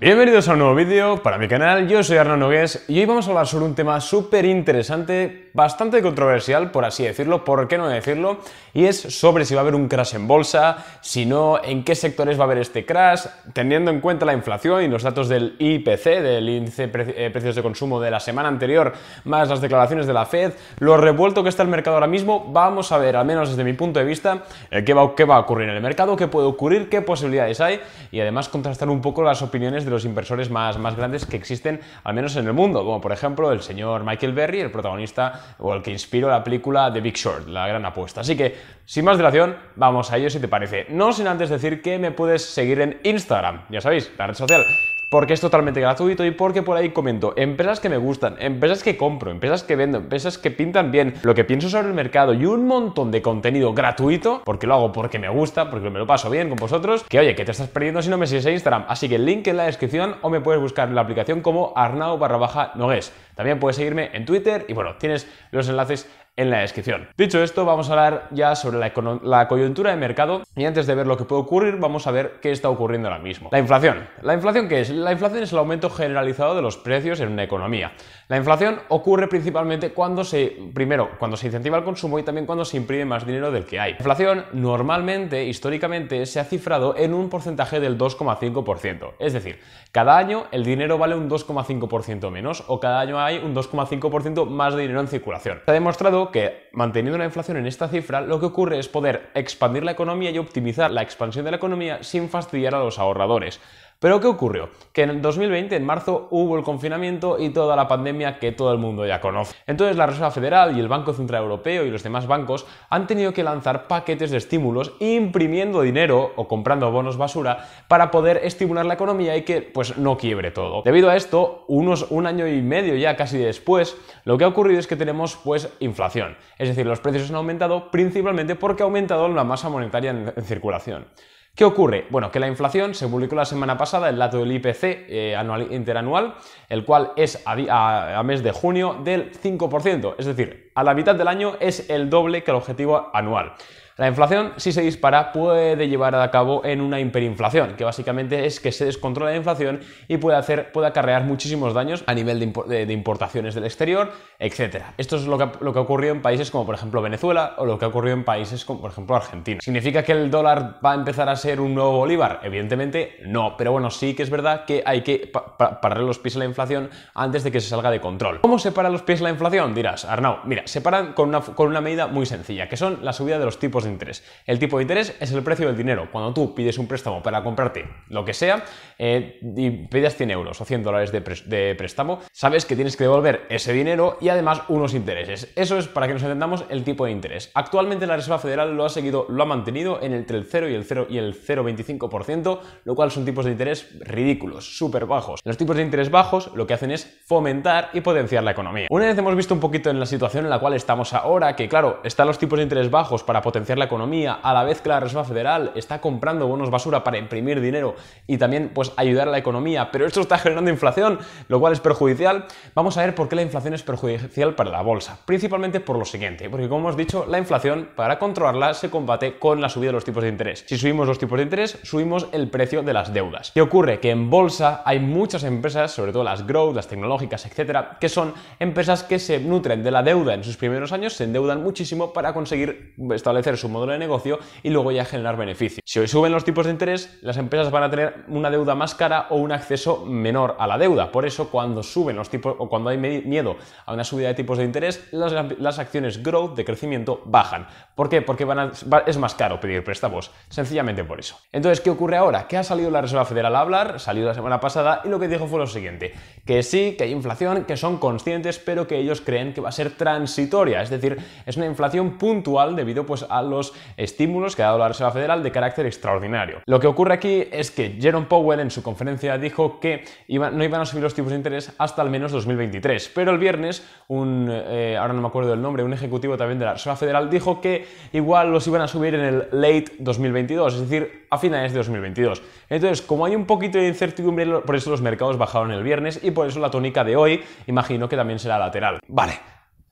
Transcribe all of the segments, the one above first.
Bienvenidos a un nuevo vídeo para mi canal, yo soy Arnaud Nogués y hoy vamos a hablar sobre un tema súper interesante bastante controversial, por así decirlo, por qué no decirlo, y es sobre si va a haber un crash en bolsa, si no, en qué sectores va a haber este crash, teniendo en cuenta la inflación y los datos del IPC, del índice de eh, precios de consumo de la semana anterior, más las declaraciones de la Fed, lo revuelto que está el mercado ahora mismo, vamos a ver, al menos desde mi punto de vista, eh, qué va, qué va a ocurrir en el mercado, qué puede ocurrir, qué posibilidades hay, y además contrastar un poco las opiniones de los inversores más, más grandes que existen, al menos en el mundo, como por ejemplo el señor Michael Berry, el protagonista o el que inspiró la película The Big Short, la gran apuesta. Así que, sin más dilación, vamos a ello si te parece. No sin antes decir que me puedes seguir en Instagram, ya sabéis, la red social porque es totalmente gratuito y porque por ahí comento empresas que me gustan, empresas que compro, empresas que vendo, empresas que pintan bien, lo que pienso sobre el mercado y un montón de contenido gratuito, porque lo hago porque me gusta, porque me lo paso bien con vosotros, que oye, que te estás perdiendo si no me sigues en Instagram. Así que el link en la descripción o me puedes buscar en la aplicación como arnau barra baja nogués. También puedes seguirme en Twitter y bueno, tienes los enlaces en la descripción. Dicho esto, vamos a hablar ya sobre la, coyuntura de mercado y antes de ver lo que puede ocurrir, vamos a ver qué está ocurriendo ahora mismo. La inflación. ¿La inflación qué es? La inflación es el aumento generalizado de los precios en una economía. La inflación ocurre principalmente cuando se, primero, cuando se incentiva el consumo y también cuando se imprime más dinero del que hay. La inflación normalmente, históricamente, se ha cifrado en un porcentaje del 2,5%. Es decir, cada año el dinero vale un 2,5% menos o cada año hay un 2,5% más de dinero en circulación. Se ha demostrado que manteniendo la inflación en esta cifra, lo que ocurre es poder expandir la economía y optimizar la expansión de la economía sin fastidiar a los ahorradores. Pero ¿qué ocurrió? Que en el 2020, en marzo, hubo el confinamiento y toda la pandemia que todo el mundo ya conoce. Entonces la Reserva Federal y el Banco Central Europeo y los demás bancos han tenido que lanzar paquetes de estímulos imprimiendo dinero o comprando bonos basura para poder estimular la economía y que pues no quiebre todo. Debido a esto, un año y medio ya casi después, lo que ha ocurrido es que tenemos pues inflación, es decir, los precios han aumentado principalmente porque ha aumentado la masa monetaria en circulación. ¿Qué ocurre? Bueno, que la inflación se publicó la semana pasada el dato del IPC eh, interanual, el cual es a, a mes de junio del 5%, es decir, a la mitad del año es el doble que el objetivo anual. La inflación, si se dispara, puede llevar a cabo en una hiperinflación, que básicamente es que se descontrola la inflación y puede, hacer, puede acarrear muchísimos daños a nivel de, importaciones del exterior, etc. Esto es lo que, lo que ha ocurrido en países como, por ejemplo, Venezuela o lo que ha ocurrido en países como, por ejemplo, Argentina. ¿Significa que el dólar va a empezar a ser un nuevo bolívar? Evidentemente no, pero bueno, sí que es verdad que hay que parar los pies a la inflación antes de que se salga de control. ¿Cómo se para los pies a la inflación? Dirás, Arnau, mira, se paran con una, con una medida muy sencilla, que son la subida de los tipos de interés. El tipo de interés es el precio del dinero. Cuando tú pides un préstamo para comprarte lo que sea eh, y pides 100 euros o 100 dólares de, de, préstamo, sabes que tienes que devolver ese dinero y además unos intereses. Eso es para que nos entendamos el tipo de interés. Actualmente la Reserva Federal lo ha seguido, lo ha mantenido en entre el 0 y el 0 y el 0,25%, lo cual son tipos de interés ridículos, súper bajos. Los tipos de interés bajos lo que hacen es fomentar y potenciar la economía. Una vez hemos visto un poquito en la situación en la cual estamos ahora, que claro, están los tipos de interés bajos para potenciar la economía, a la vez que la Reserva Federal está comprando bonos basura para imprimir dinero y también pues ayudar a la economía, pero esto está generando inflación, lo cual es perjudicial, vamos a ver por qué la inflación es perjudicial para la bolsa. Principalmente por lo siguiente, porque como hemos dicho, la inflación para controlarla se combate con la subida de los tipos de interés. Si subimos los tipos de interés, subimos el precio de las deudas. ¿Qué ocurre? Que en bolsa hay muchas empresas, sobre todo las growth, las tecnológicas, etcétera, que son empresas que se nutren de la deuda en sus primeros años, se endeudan muchísimo para conseguir establecer su modelo de negocio y luego ya generar beneficios Si hoy suben los tipos de interés, las empresas van a tener una deuda más cara o un acceso menor a la deuda. Por eso, cuando suben los tipos o cuando hay miedo a una subida de tipos de interés, las, acciones growth de crecimiento bajan. ¿Por qué? Porque es más caro pedir préstamos, sencillamente por eso. Entonces, ¿qué ocurre ahora? Que ha salido la Reserva Federal a hablar, salió la semana pasada y lo que dijo fue lo siguiente, que sí, que hay inflación, que son conscientes, pero que ellos creen que va a ser transitoria, es decir, es una inflación puntual debido pues a estímulos que ha dado la Reserva Federal de carácter extraordinario. Lo que ocurre aquí es que Jerome Powell en su conferencia dijo que no iban a subir los tipos de interés hasta al menos 2023, pero el viernes un, eh, ahora no me acuerdo del nombre, un ejecutivo también de la Reserva Federal dijo que igual los iban a subir en el late 2022, es decir, a finales de 2022. Entonces, como hay un poquito de incertidumbre, por eso los mercados bajaron el viernes y por eso la tónica de hoy imagino que también será lateral. Vale,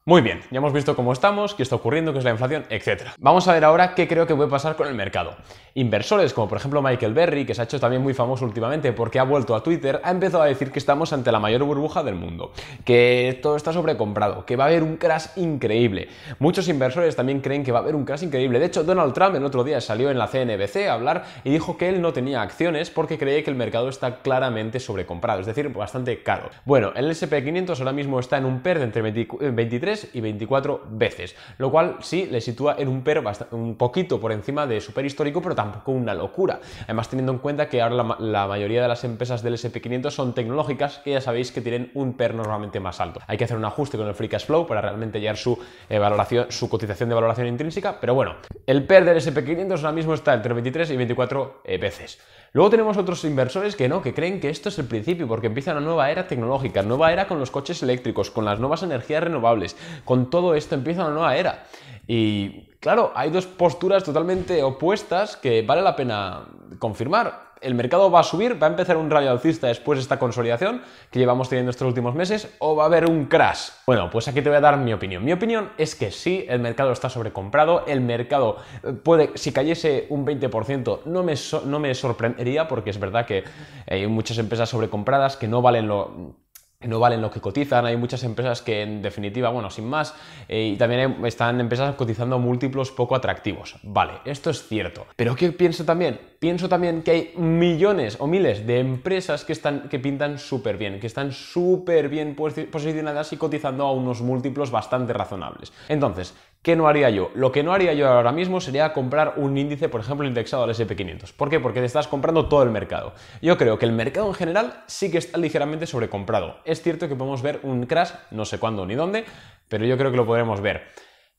muy bien, ya hemos visto cómo estamos, qué está ocurriendo, qué es la inflación, etc. Vamos a ver ahora qué creo que puede pasar con el mercado. Inversores como por ejemplo Michael Berry, que se ha hecho también muy famoso últimamente porque ha vuelto a Twitter, ha empezado a decir que estamos ante la mayor burbuja del mundo, que todo está sobrecomprado, que va a haber un crash increíble. Muchos inversores también creen que va a haber un crash increíble. De hecho, Donald Trump el otro día salió en la CNBC a hablar y dijo que él no tenía acciones porque creía que el mercado está claramente sobrecomprado, es decir, bastante caro. Bueno, el SP500 ahora mismo está en un PER de entre 23 y 24 veces, lo cual sí le sitúa en un PER un poquito por encima de su histórico, pero tampoco una locura. Además, teniendo en cuenta que ahora la, mayoría de las empresas del SP500 son tecnológicas, que ya sabéis que tienen un PER normalmente más alto. Hay que hacer un ajuste con el free cash flow para realmente llegar su eh, valoración, su cotización de valoración intrínseca, pero bueno, el PER del SP500 ahora mismo está entre 23 y 24 eh, veces. Luego tenemos otros inversores que no, que creen que esto es el principio, porque empieza una nueva era tecnológica, nueva era con los coches eléctricos, con las nuevas energías renovables, con todo esto empieza una nueva era. Y claro, hay dos posturas totalmente opuestas que vale la pena confirmar. El mercado va a subir, va a empezar un rally alcista después de esta consolidación que llevamos teniendo estos últimos meses, o va a haber un crash. Bueno, pues aquí te voy a dar mi opinión. Mi opinión es que sí, el mercado está sobrecomprado, el mercado eh, puede, si cayese un 20%, no me, no me sorprendería, porque es verdad que hay muchas empresas sobrecompradas que no valen lo no valen lo que cotizan, hay muchas empresas que en definitiva, bueno, sin más, eh, y también están empresas cotizando múltiplos poco atractivos. Vale, esto es cierto. Pero ¿qué pienso también? Pienso también que hay millones o miles de empresas que, están, que pintan súper bien, que están súper bien posicionadas y cotizando a unos múltiplos bastante razonables. Entonces, ¿Qué no haría yo? Lo que no haría yo ahora mismo sería comprar un índice, por ejemplo, indexado al SP500. ¿Por qué? Porque te estás comprando todo el mercado. Yo creo que el mercado en general sí que está ligeramente sobrecomprado. Es cierto que podemos ver un crash, no sé cuándo ni dónde, pero yo creo que lo podremos ver.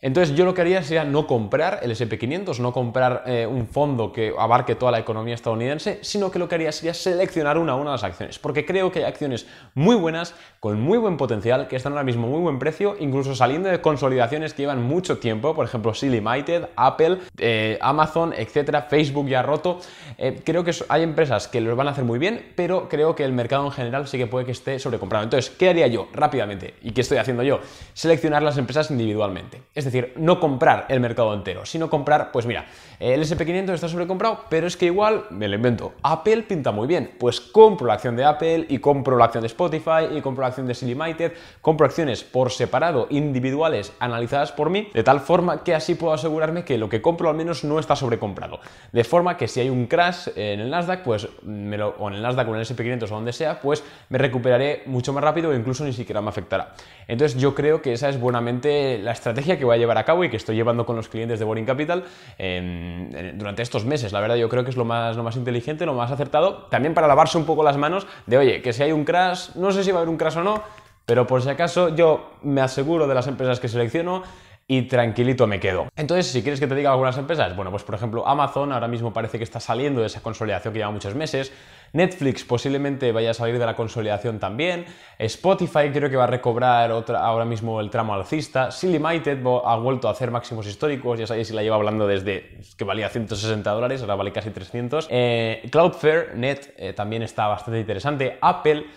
Entonces yo lo que haría sería no comprar el SP500, no comprar eh, un fondo que abarque toda la economía estadounidense, sino que lo que haría sería seleccionar una a una las acciones, porque creo que hay acciones muy buenas, con muy buen potencial, que están ahora mismo muy buen precio, incluso saliendo de consolidaciones que llevan mucho tiempo, por ejemplo Silly Limited, Apple, eh, Amazon, etcétera, Facebook ya roto. Eh, creo que hay empresas que los van a hacer muy bien, pero creo que el mercado en general sí que puede que esté sobrecomprado. Entonces, ¿qué haría yo rápidamente? ¿Y qué estoy haciendo yo? Seleccionar las empresas individualmente decir, no comprar el mercado entero, sino comprar, pues mira, el SP500 está sobrecomprado, pero es que igual, me lo invento, Apple pinta muy bien, pues compro la acción de Apple y compro la acción de Spotify y compro la acción de Sillimited, compro acciones por separado, individuales, analizadas por mí, de tal forma que así puedo asegurarme que lo que compro al menos no está sobrecomprado. De forma que si hay un crash en el Nasdaq, pues me lo, o en el Nasdaq o en el SP500 o donde sea, pues me recuperaré mucho más rápido e incluso ni siquiera me afectará. Entonces yo creo que esa es buenamente la estrategia que voy a llevar a cabo y que estoy llevando con los clientes de Boring Capital em, eh, durante estos meses. La verdad, yo creo que es lo más, lo más inteligente, lo más acertado, también para lavarse un poco las manos de, oye, que si hay un crash, no sé si va a haber un crash o no, pero por si acaso yo me aseguro de las empresas que selecciono y tranquilito me quedo. Entonces, si quieres que te diga algunas empresas, bueno, pues por ejemplo Amazon ahora mismo parece que está saliendo de esa consolidación que lleva muchos meses. Netflix posiblemente vaya a salir de la consolidación también. Spotify creo que va a recobrar otra, ahora mismo el tramo alcista. Silly Limited ha vuelto a hacer máximos históricos, ya sabéis si la lleva hablando desde que valía 160 dólares, ahora vale casi 300. Eh, Cloudflare, Net, eh, también está bastante interesante. Apple,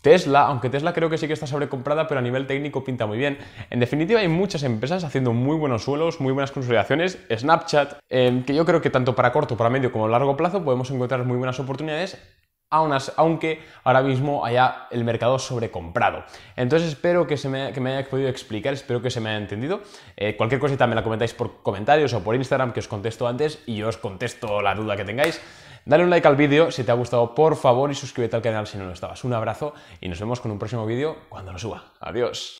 Tesla, aunque Tesla creo que sí que está sobrecomprada, pero a nivel técnico pinta muy bien. En definitiva, hay muchas empresas haciendo muy buenos suelos, muy buenas consolidaciones. Snapchat, eh, que yo creo que tanto para corto, para medio como largo plazo podemos encontrar muy buenas oportunidades aunque ahora mismo haya el mercado sobrecomprado. Entonces espero que, me, haya podido explicar, espero que se me haya entendido. Eh, cualquier cosita me la comentáis por comentarios o por Instagram que os contesto antes y yo os contesto la duda que tengáis. Dale un like al vídeo si te ha gustado por favor y suscríbete al canal si no lo estabas. Un abrazo y nos vemos con un próximo vídeo cuando lo suba. Adiós.